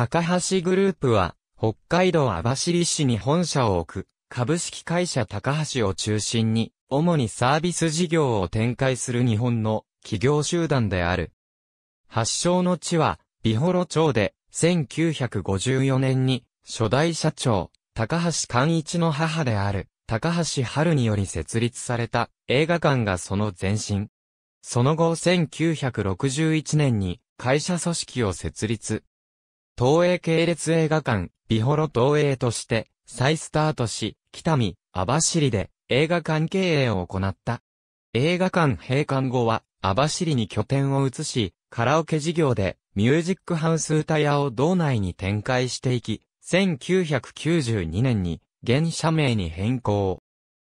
高橋グループは、北海道網走市に本社を置く、株式会社高橋を中心に、主にサービス事業を展開する日本の企業集団である。発祥の地は、美幌町で、1954年に、初代社長、高橋寛一の母である、高橋春により設立された映画館がその前身。その後1961年に会社組織を設立、東映系列映画館、美幌東映として、再スタートし、北見、網走で映画館経営を行った。映画館閉館後は、網走に拠点を移し、カラオケ事業でミュージックハウス歌屋を道内に展開していき、1992年に現社名に変更。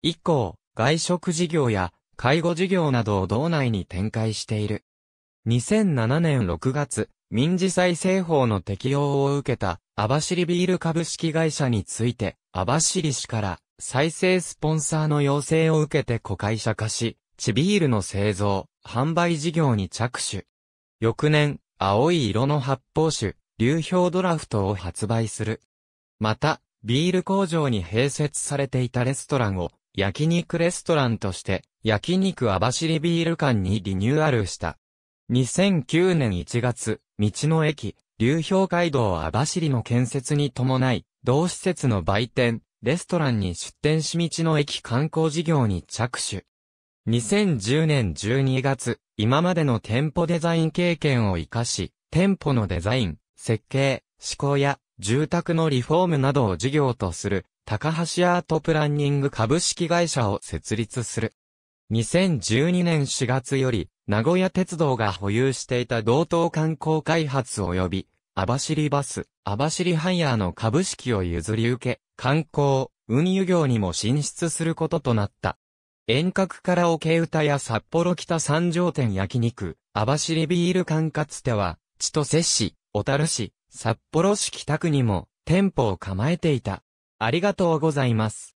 以降、外食事業や介護事業などを道内に展開している。2007年6月、民事再生法の適用を受けた、シリビール株式会社について、シリ市から再生スポンサーの要請を受けて子会社化し、チビールの製造、販売事業に着手。翌年、青い色の発泡酒、流氷ドラフトを発売する。また、ビール工場に併設されていたレストランを、焼肉レストランとして、焼肉網走ビール館にリニューアルした。2009年1月、道の駅、流氷街道網走の建設に伴い、同施設の売店、レストランに出店し道の駅観光事業に着手。2010年12月、今までの店舗デザイン経験を活かし、店舗のデザイン、設計、施工や住宅のリフォームなどを事業とする、高橋アートプランニング株式会社を設立する。2012年4月より、名古屋鉄道が保有していた同等観光開発及び、網走バス、網走ハイヤーの株式を譲り受け、観光、運輸業にも進出することとなった。遠隔カラオケ歌や札幌北三条店焼肉、網走ビール管轄ては、千歳市、小樽市、札幌市北区にも店舗を構えていた。ありがとうございます。